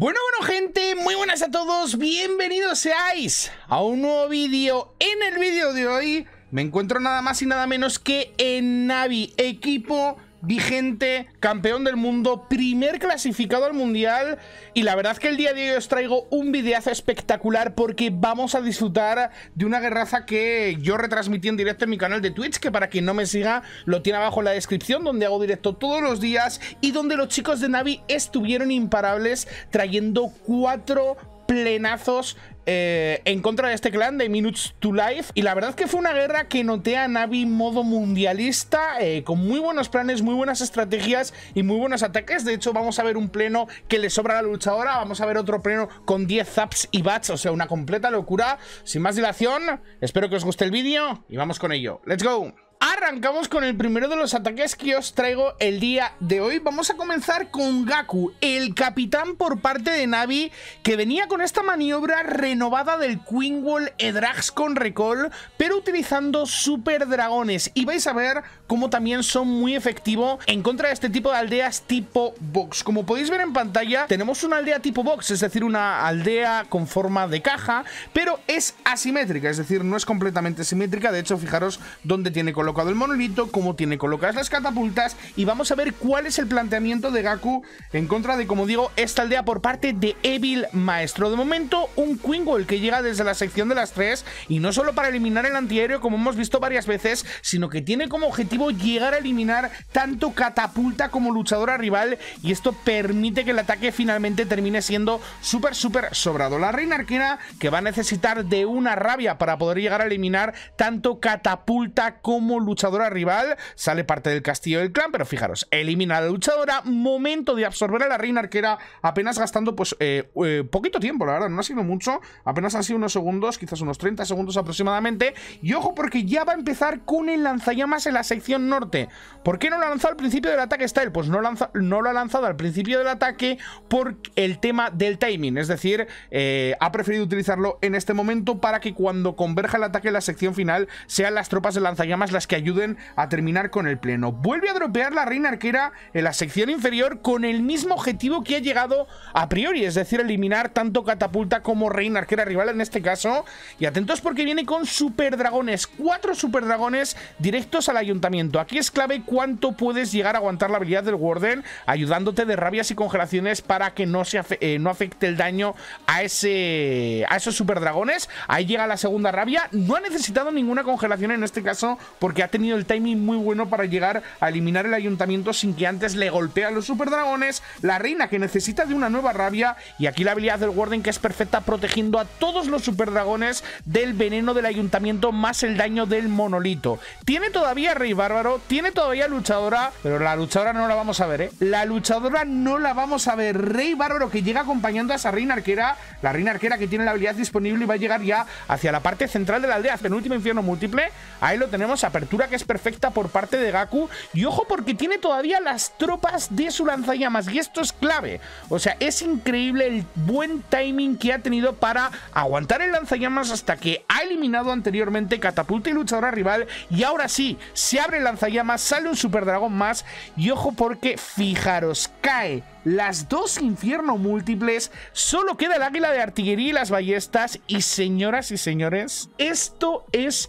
Bueno, bueno, gente, muy buenas a todos. Bienvenidos seáis a un nuevo vídeo. En el vídeo de hoy me encuentro nada más y nada menos que en Navi, equipo vigente, campeón del mundo, primer clasificado al mundial. Y la verdad que el día de hoy os traigo un videazo espectacular porque vamos a disfrutar de una guerraza que yo retransmití en directo en mi canal de Twitch, que para quien no me siga lo tiene abajo en la descripción, donde hago directo todos los días y donde los chicos de Navi estuvieron imparables trayendo cuatro plenazos eh, en contra de este clan de Minutes to Life. Y la verdad que fue una guerra que noté a Navi modo mundialista, eh, con muy buenos planes, muy buenas estrategias y muy buenos ataques. De hecho, vamos a ver un pleno que le sobra a lucha ahora, vamos a ver otro pleno con 10 zaps y bats, o sea, una completa locura. Sin más dilación, espero que os guste el vídeo y vamos con ello. ¡Let's go! Arrancamos con el primero de los ataques que os traigo el día de hoy. Vamos a comenzar con Gaku, el capitán por parte de Navi, que venía con esta maniobra renovada del Queen Wall Edrax con Recall, pero utilizando super dragones. Y vais a ver cómo también son muy efectivos en contra de este tipo de aldeas tipo box. Como podéis ver en pantalla, tenemos una aldea tipo box, es decir, una aldea con forma de caja, pero es asimétrica, es decir, no es completamente simétrica. De hecho, fijaros dónde tiene color colocado el monolito, como tiene colocadas las catapultas y vamos a ver cuál es el planteamiento de Gaku en contra de, como digo, esta aldea por parte de Evil Maestro. De momento, un Quingle que llega desde la sección de las tres y no solo para eliminar el antiaéreo como hemos visto varias veces, sino que tiene como objetivo llegar a eliminar tanto catapulta como luchadora rival y esto permite que el ataque finalmente termine siendo súper, súper sobrado. La reina arquera que va a necesitar de una rabia para poder llegar a eliminar tanto catapulta como luchadora rival, sale parte del castillo del clan, pero fijaros, elimina a la luchadora, momento de absorber a la reina arquera, apenas gastando pues eh, eh, poquito tiempo, la verdad, no ha sido mucho, apenas han sido unos segundos, quizás unos 30 segundos aproximadamente, y ojo porque ya va a empezar con el lanzallamas en la sección norte. ¿Por qué no lo ha lanzado al principio del ataque Style? Pues no, lanza, no lo ha lanzado al principio del ataque por el tema del timing, es decir, eh, ha preferido utilizarlo en este momento para que cuando converja el ataque en la sección final sean las tropas de lanzallamas las que ayuden a terminar con el pleno. Vuelve a dropear la reina arquera en la sección inferior con el mismo objetivo que ha llegado a priori, es decir, eliminar tanto catapulta como reina arquera rival en este caso. Y atentos porque viene con super dragones, cuatro super dragones directos al ayuntamiento. Aquí es clave cuánto puedes llegar a aguantar la habilidad del Warden, ayudándote de rabias y congelaciones para que no, se eh, no afecte el daño a, ese, a esos super dragones. Ahí llega la segunda rabia, no ha necesitado ninguna congelación en este caso porque ha tenido el timing muy bueno para llegar a eliminar el ayuntamiento sin que antes le golpee a los superdragones, la reina que necesita de una nueva rabia y aquí la habilidad del Warden que es perfecta protegiendo a todos los superdragones del veneno del ayuntamiento más el daño del monolito. Tiene todavía Rey Bárbaro, tiene todavía luchadora, pero la luchadora no la vamos a ver, ¿eh? La luchadora no la vamos a ver. Rey Bárbaro que llega acompañando a esa reina arquera, la reina arquera que tiene la habilidad disponible y va a llegar ya hacia la parte central de la aldea, penúltimo infierno múltiple. Ahí lo tenemos, apertado que es perfecta por parte de Gaku. Y ojo porque tiene todavía las tropas de su lanzallamas. Y esto es clave. O sea, es increíble el buen timing que ha tenido para aguantar el lanzallamas hasta que ha eliminado anteriormente catapulta y luchadora rival. Y ahora sí, se abre el lanzallamas, sale un super dragón más. Y ojo porque, fijaros, cae las dos infierno múltiples, solo queda el águila de artillería y las ballestas. Y señoras y señores, esto es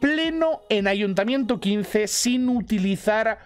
pleno en Ayuntamiento 15 sin utilizar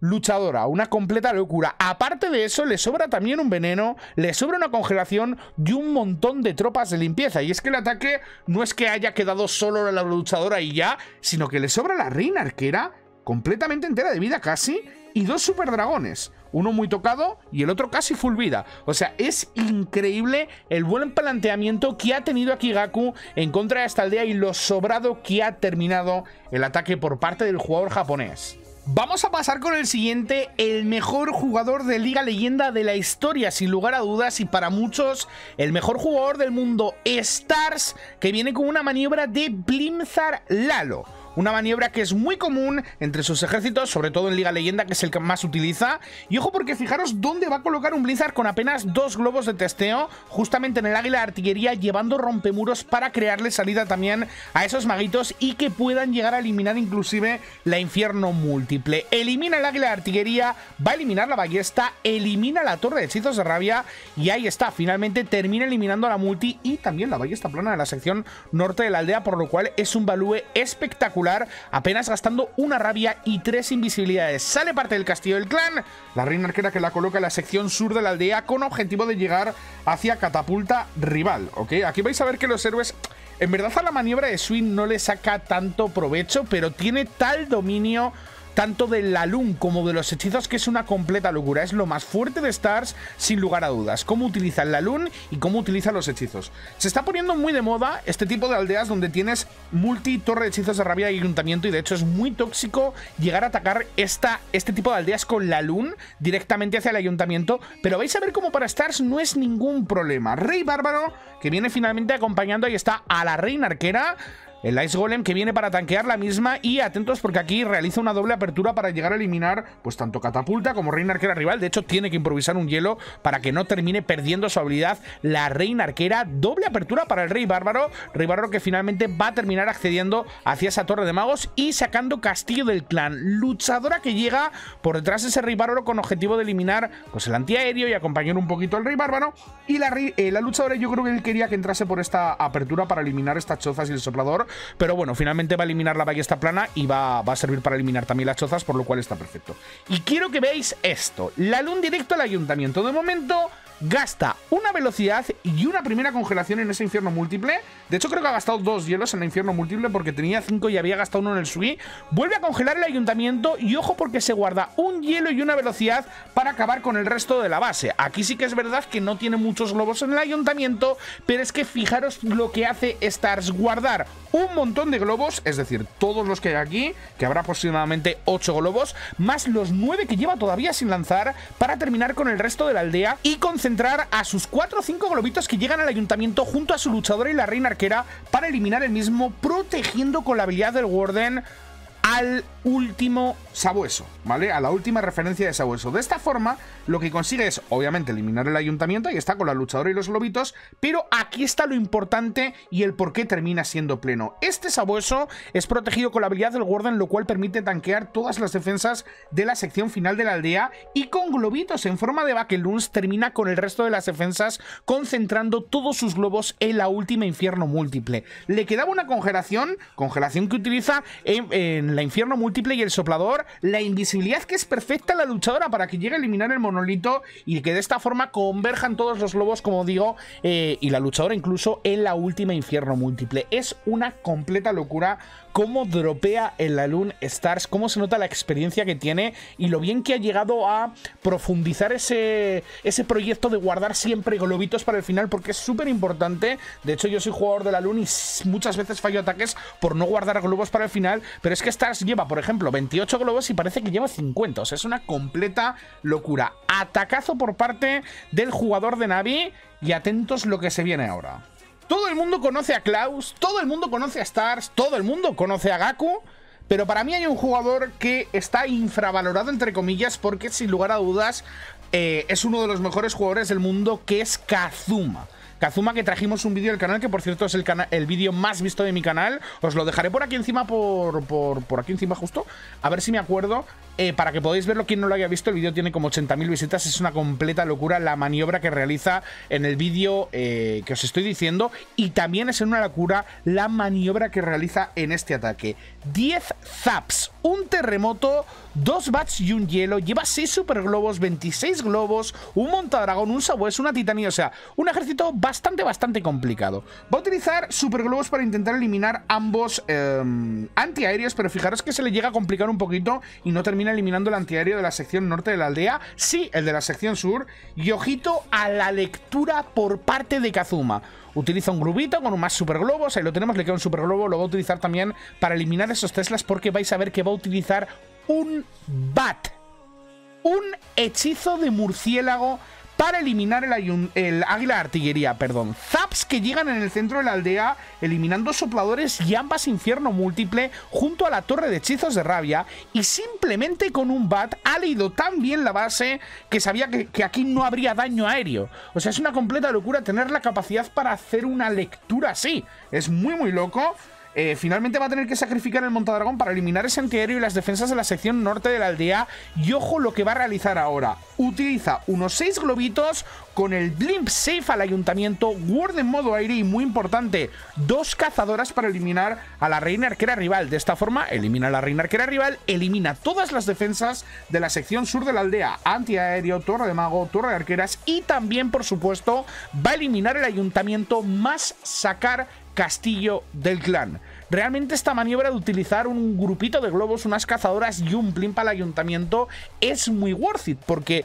luchadora, una completa locura. Aparte de eso, le sobra también un veneno, le sobra una congelación y un montón de tropas de limpieza. Y es que el ataque no es que haya quedado solo la luchadora y ya, sino que le sobra la reina arquera, completamente entera de vida casi, y dos superdragones uno muy tocado y el otro casi full vida. O sea, es increíble el buen planteamiento que ha tenido Akigaku en contra de esta aldea y lo sobrado que ha terminado el ataque por parte del jugador japonés. Vamos a pasar con el siguiente, el mejor jugador de Liga Leyenda de la historia, sin lugar a dudas, y para muchos, el mejor jugador del mundo, Stars, que viene con una maniobra de Blimzar Lalo. Una maniobra que es muy común entre sus ejércitos, sobre todo en Liga Leyenda, que es el que más utiliza. Y ojo porque fijaros dónde va a colocar un Blizzard con apenas dos globos de testeo, justamente en el águila de artillería, llevando rompemuros para crearle salida también a esos maguitos y que puedan llegar a eliminar inclusive la infierno múltiple. Elimina el águila de artillería, va a eliminar la ballesta, elimina la torre de hechizos de rabia y ahí está, finalmente termina eliminando a la multi y también la ballesta plana de la sección norte de la aldea, por lo cual es un balúe espectacular apenas gastando una rabia y tres invisibilidades. Sale parte del castillo del clan, la reina arquera que la coloca en la sección sur de la aldea con objetivo de llegar hacia catapulta rival, ¿ok? Aquí vais a ver que los héroes... En verdad a la maniobra de Swin no le saca tanto provecho, pero tiene tal dominio tanto del Lalun como de los hechizos, que es una completa locura. Es lo más fuerte de Stars, sin lugar a dudas. Cómo utiliza la Lalun y cómo utiliza los hechizos. Se está poniendo muy de moda este tipo de aldeas donde tienes multi-torre de hechizos de rabia y ayuntamiento, y de hecho es muy tóxico llegar a atacar esta, este tipo de aldeas con la Lalun directamente hacia el ayuntamiento. Pero vais a ver cómo para Stars no es ningún problema. Rey Bárbaro, que viene finalmente acompañando, ahí está a la Reina Arquera. El Ice Golem que viene para tanquear la misma y atentos porque aquí realiza una doble apertura para llegar a eliminar pues tanto Catapulta como Reina Arquera rival. De hecho tiene que improvisar un hielo para que no termine perdiendo su habilidad la Reina Arquera. Doble apertura para el Rey Bárbaro. Rey Bárbaro que finalmente va a terminar accediendo hacia esa Torre de Magos y sacando Castillo del Clan. Luchadora que llega por detrás de ese Rey Bárbaro con objetivo de eliminar pues el antiaéreo y acompañar un poquito al Rey Bárbaro. Y la, eh, la luchadora yo creo que él quería que entrase por esta apertura para eliminar estas chozas y el soplador pero bueno, finalmente va a eliminar la ballesta plana y va, a servir para eliminar también las chozas, por lo cual está perfecto. Y quiero que veáis esto. La LUN directo al ayuntamiento. De momento gasta una velocidad y una primera congelación en ese infierno múltiple. De hecho, creo que ha gastado dos hielos en el infierno múltiple porque tenía cinco y había gastado uno en el Sui. Vuelve a congelar el ayuntamiento y ojo porque se guarda un hielo y una velocidad para acabar con el resto de la base. Aquí sí que es verdad que no tiene muchos globos en el ayuntamiento, pero es que fijaros lo que hace Stars guardar un montón de globos, es decir, todos los que hay aquí, que habrá aproximadamente 8 globos, más los 9 que lleva todavía sin lanzar para terminar con el resto de la aldea y con entrar a sus 4 o 5 globitos que llegan al ayuntamiento junto a su luchadora y la reina arquera para eliminar el mismo, protegiendo con la habilidad del Warden al último sabueso, ¿vale? A la última referencia de sabueso. De esta forma, lo que consigue es, obviamente, eliminar el ayuntamiento, y está con la luchadora y los globitos... pero aquí está lo importante y el por qué termina siendo pleno. Este sabueso es protegido con la habilidad del Warden, lo cual permite tanquear todas las defensas de la sección final de la aldea, y con globitos en forma de Bakeluns termina con el resto de las defensas, concentrando todos sus globos en la última infierno múltiple. Le quedaba una congelación, congelación que utiliza en, en la infierno múltiple y el soplador. La invisibilidad que es perfecta la luchadora para que llegue a eliminar el monolito y que de esta forma converjan todos los globos como digo, eh, y la luchadora incluso en la última infierno múltiple. Es una completa locura cómo dropea en la Loon Stars, cómo se nota la experiencia que tiene y lo bien que ha llegado a profundizar ese, ese proyecto de guardar siempre globitos para el final, porque es súper importante. De hecho, yo soy jugador de la Loon y muchas veces fallo ataques por no guardar globos para el final, pero es que esta Stars lleva, por ejemplo, 28 globos y parece que lleva 50. O sea, es una completa locura. Atacazo por parte del jugador de Navi y atentos lo que se viene ahora. Todo el mundo conoce a Klaus, todo el mundo conoce a Stars, todo el mundo conoce a Gaku. Pero para mí hay un jugador que está infravalorado, entre comillas, porque sin lugar a dudas eh, es uno de los mejores jugadores del mundo, que es Kazuma. Kazuma, que trajimos un vídeo del canal, que por cierto es el, el vídeo más visto de mi canal. Os lo dejaré por aquí encima, por, por, aquí encima justo. A ver si me acuerdo. Eh, para que podáis verlo, quien no lo haya visto, el vídeo tiene como 80.000 visitas. Es una completa locura la maniobra que realiza en el vídeo eh, que os estoy diciendo. Y también es una locura la maniobra que realiza en este ataque. 10 zaps, un terremoto, dos bats y un hielo. Lleva 6 superglobos, 26 globos, un montadragón, un sabueso, una titanía. O sea, un ejército bastante, bastante complicado. Va a utilizar superglobos para intentar eliminar ambos em, antiaéreos, pero fijaros que se le llega a complicar un poquito y no termina eliminando el antiaéreo de la sección norte de la aldea. Sí, el de la sección sur. Y ojito a la lectura por parte de Kazuma. Utiliza un grubito con un más superglobos. Ahí lo tenemos, le queda un superglobo. Lo va a utilizar también para eliminar esos Teslas porque vais a ver que va a utilizar un bat. Un hechizo de murciélago para eliminar el, águila de artillería, perdón. Zaps que llegan en el centro de la aldea, eliminando sopladores y ambas infierno múltiple junto a la torre de hechizos de rabia. Y simplemente con un bat ha leído tan bien la base que sabía que, que aquí no habría daño aéreo. O sea, es una completa locura tener la capacidad para hacer una lectura así. Es muy, muy loco. Eh, finalmente va a tener que sacrificar el montadragón para eliminar ese antiaéreo y las defensas de la sección norte de la aldea. Y ojo lo que va a realizar ahora. Utiliza unos 6 globitos con el Blimp Safe al ayuntamiento, Ward en modo aire y muy importante, dos cazadoras para eliminar a la reina arquera rival. De esta forma, elimina a la reina arquera rival, elimina todas las defensas de la sección sur de la aldea, antiaéreo, torre de mago, torre de arqueras y también, por supuesto, va a eliminar el ayuntamiento más sacar castillo del clan. Realmente esta maniobra de utilizar un grupito de globos, unas cazadoras y un plin para el ayuntamiento es muy worth it, porque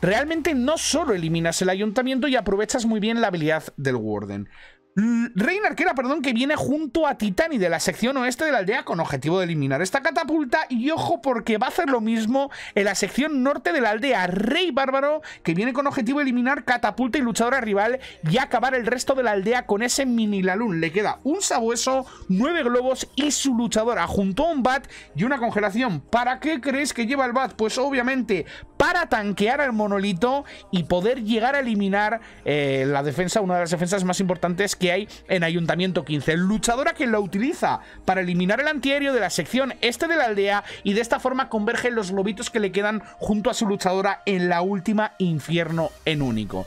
realmente no solo eliminas el ayuntamiento y aprovechas muy bien la habilidad del Warden. Reina Arquera, perdón, que viene junto a Titani de la sección oeste de la aldea con objetivo de eliminar esta catapulta. Y ojo, porque va a hacer lo mismo en la sección norte de la aldea. Rey Bárbaro, que viene con objetivo de eliminar catapulta y luchadora rival y acabar el resto de la aldea con ese mini Lalun. Le queda un sabueso, nueve globos y su luchadora junto a un bat y una congelación. ¿Para qué crees que lleva el bat? Pues obviamente para tanquear al monolito y poder llegar a eliminar eh, la defensa, una de las defensas más importantes que hay en Ayuntamiento 15. Luchadora que lo utiliza para eliminar el antiaéreo de la sección este de la aldea y de esta forma convergen los globitos que le quedan junto a su luchadora en la última infierno en único.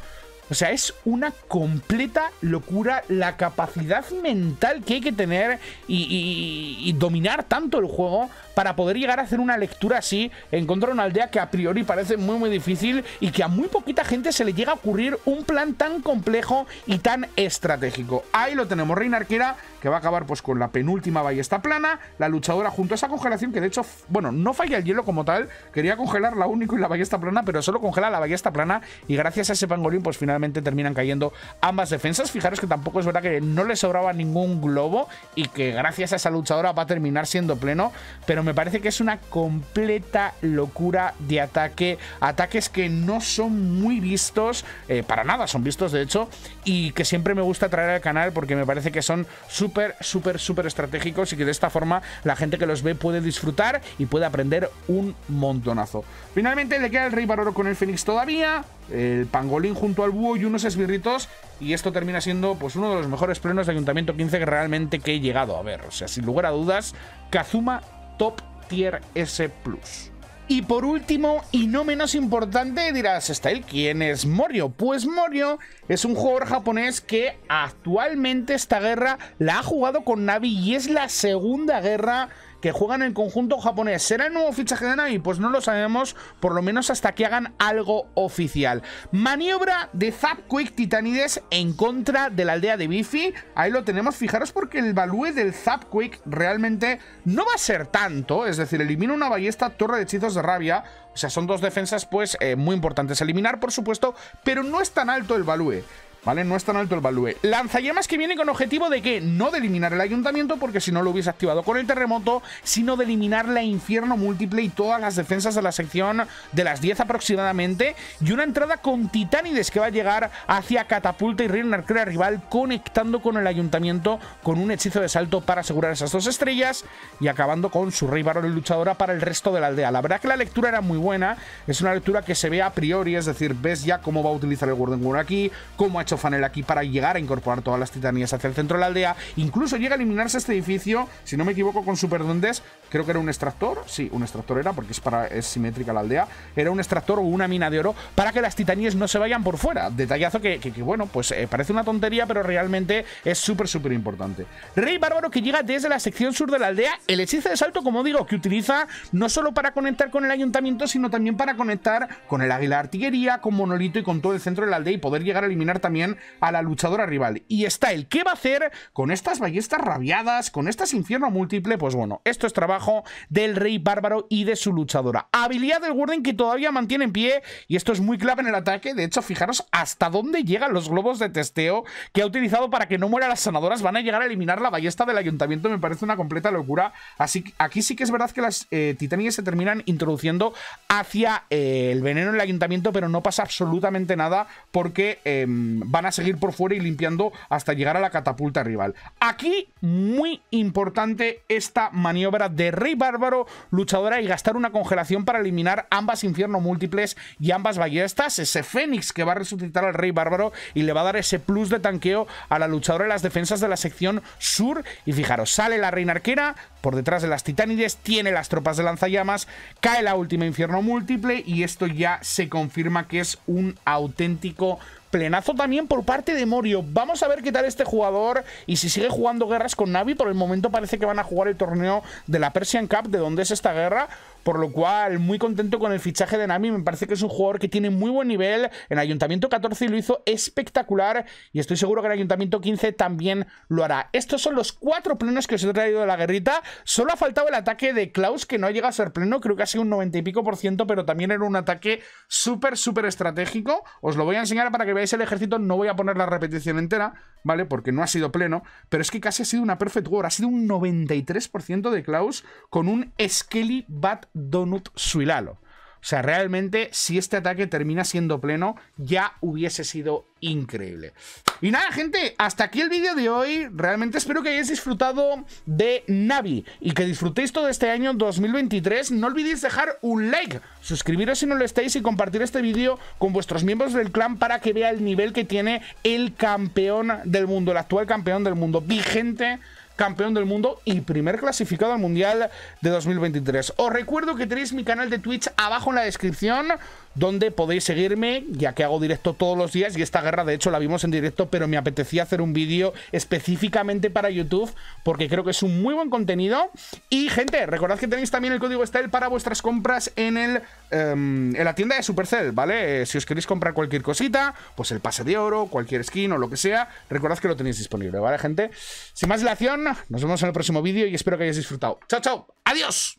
O sea, es una completa locura la capacidad mental que hay que tener y, dominar tanto el juego para poder llegar a hacer una lectura así en una aldea que a priori parece muy muy difícil y que a muy poquita gente se le llega a ocurrir un plan tan complejo y tan estratégico. Ahí lo tenemos, Reina Arquera, que va a acabar pues con la penúltima ballesta plana, la luchadora junto a esa congelación que de hecho, bueno, no falla el hielo como tal, quería congelar la única y la ballesta plana, pero solo congela la ballesta plana y gracias a ese pangolín pues finalmente terminan cayendo ambas defensas. Fijaros que tampoco es verdad que no le sobraba ningún globo y que gracias a esa luchadora va a terminar siendo pleno, pero me parece que es una completa locura de ataque. Ataques que no son muy vistos, eh, para nada son vistos de hecho, y que siempre me gusta traer al canal porque me parece que son súper, súper, súper estratégicos y que de esta forma la gente que los ve puede disfrutar y puede aprender un montonazo. Finalmente le queda el Rey Baroro con el Fénix todavía, el Pangolín junto al Búho y unos esbirritos, y esto termina siendo pues uno de los mejores plenos de Ayuntamiento 15 que realmente he llegado a ver. O sea, sin lugar a dudas, Kazuma Top Tier S Plus. Y por último, y no menos importante, dirás, el ¿quién es Morio? Pues Morio es un jugador japonés que actualmente esta guerra la ha jugado con Navi y es la segunda guerra que juegan en conjunto japonés. ¿Será el nuevo fichaje de Navi? Pues no lo sabemos, por lo menos hasta que hagan algo oficial. Maniobra de Zapquick Titanides en contra de la aldea de Bifi. Ahí lo tenemos, fijaros porque el balúe del Zapquick realmente no va a ser tanto. Es decir, elimina una ballesta, torre de hechizos de rabia. O sea, son dos defensas pues eh, muy importantes. Eliminar, por supuesto, pero no es tan alto el balúe ¿Vale? No es tan alto el balúe. Lanzallamas que viene con objetivo de que no de eliminar el ayuntamiento, porque si no lo hubiese activado con el terremoto, sino de eliminar la infierno múltiple y todas las defensas de la sección de las 10 aproximadamente. Y una entrada con titanides que va a llegar hacia Catapulta y Reina Crea rival, conectando con el ayuntamiento con un hechizo de salto para asegurar esas dos estrellas y acabando con su rey varón luchadora para el resto de la aldea. La verdad que la lectura era muy buena, es una lectura que se ve a priori, es decir, ves ya cómo va a utilizar el Gordon Gun aquí, cómo ha hecho fanel aquí para llegar a incorporar todas las titanías hacia el centro de la aldea. Incluso llega a eliminarse este edificio, si no me equivoco, con superdondes. Creo que era un extractor. Sí, un extractor era, porque es, para, es simétrica la aldea. Era un extractor o una mina de oro para que las titanías no se vayan por fuera. Detallazo que, bueno, pues eh, parece una tontería, pero realmente es súper, súper importante. Rey Bárbaro que llega desde la sección sur de la aldea. El hechizo de salto, como digo, que utiliza no solo para conectar con el ayuntamiento, sino también para conectar con el águila artillería, con monolito y con todo el centro de la aldea y poder llegar a eliminar también a la luchadora rival. Y está el qué va a hacer con estas ballestas rabiadas, con estas infierno múltiple. Pues bueno, esto es trabajo del rey bárbaro y de su luchadora. Habilidad del Warden que todavía mantiene en pie y esto es muy clave en el ataque. De hecho, fijaros hasta dónde llegan los globos de testeo que ha utilizado para que no muera las sanadoras. Van a llegar a eliminar la ballesta del ayuntamiento. Me parece una completa locura. Así que aquí sí que es verdad que las eh, se terminan introduciendo hacia eh, el veneno en el ayuntamiento, pero no pasa absolutamente nada porque em, van a seguir por fuera y limpiando hasta llegar a la catapulta rival. Aquí, muy importante esta maniobra de Rey Bárbaro, luchadora y gastar una congelación para eliminar ambas infierno múltiples y ambas ballestas. Ese Fénix que va a resucitar al Rey Bárbaro y le va a dar ese plus de tanqueo a la luchadora de las defensas de la sección sur. Y fijaros, sale la Reina Arquera por detrás de las titanides, tiene las tropas de lanzallamas, cae la última infierno múltiple y esto ya se confirma que es un auténtico plenazo también por parte de Morio. Vamos a ver qué tal este jugador y si sigue jugando guerras con Navi. Por el momento parece que van a jugar el torneo de la Persian Cup, de donde es esta guerra. Por lo cual, muy contento con el fichaje de Nami, Me parece que es un jugador que tiene muy buen nivel. En Ayuntamiento 14 lo hizo espectacular. Y estoy seguro que en Ayuntamiento 15 también lo hará. Estos son los cuatro plenos que os he traído de la guerrita. Solo ha faltado el ataque de Klaus, que no ha llegado a ser pleno. Creo que ha sido un 90 y pico por ciento, pero también era un ataque súper, súper estratégico. Os lo voy a enseñar para que veáis es el ejército, no voy a poner la repetición entera, ¿vale? Porque no ha sido pleno, pero es que casi ha sido una perfect war, ha sido un 93% de Klaus con un Skelly Bat Donut Suilalo. O sea, realmente, si este ataque termina siendo pleno, ya hubiese sido increíble. Y nada, gente, hasta aquí el vídeo de hoy. Realmente espero que hayáis disfrutado de Navi y que disfrutéis todo este año 2023. No olvidéis dejar un like, suscribiros si no lo estáis y compartir este vídeo con vuestros miembros del clan para que vea el nivel que tiene el campeón del mundo, el actual campeón del mundo vigente campeón del mundo y primer clasificado al Mundial de 2023. Os recuerdo que tenéis mi canal de Twitch abajo en la descripción donde podéis seguirme, ya que hago directo todos los días y esta guerra de hecho la vimos en directo, pero me apetecía hacer un vídeo específicamente para YouTube porque creo que es un muy buen contenido. Y gente, recordad que tenéis también el código STYLE para vuestras compras en, el, em, en la tienda de Supercell, ¿vale? Eh, si os queréis comprar cualquier cosita, pues el pase de oro, cualquier skin o lo que sea, recordad que lo tenéis disponible, ¿vale, gente? Sin más dilación, nos vemos en el próximo vídeo y espero que hayáis disfrutado. ¡Chao, chao! ¡Adiós!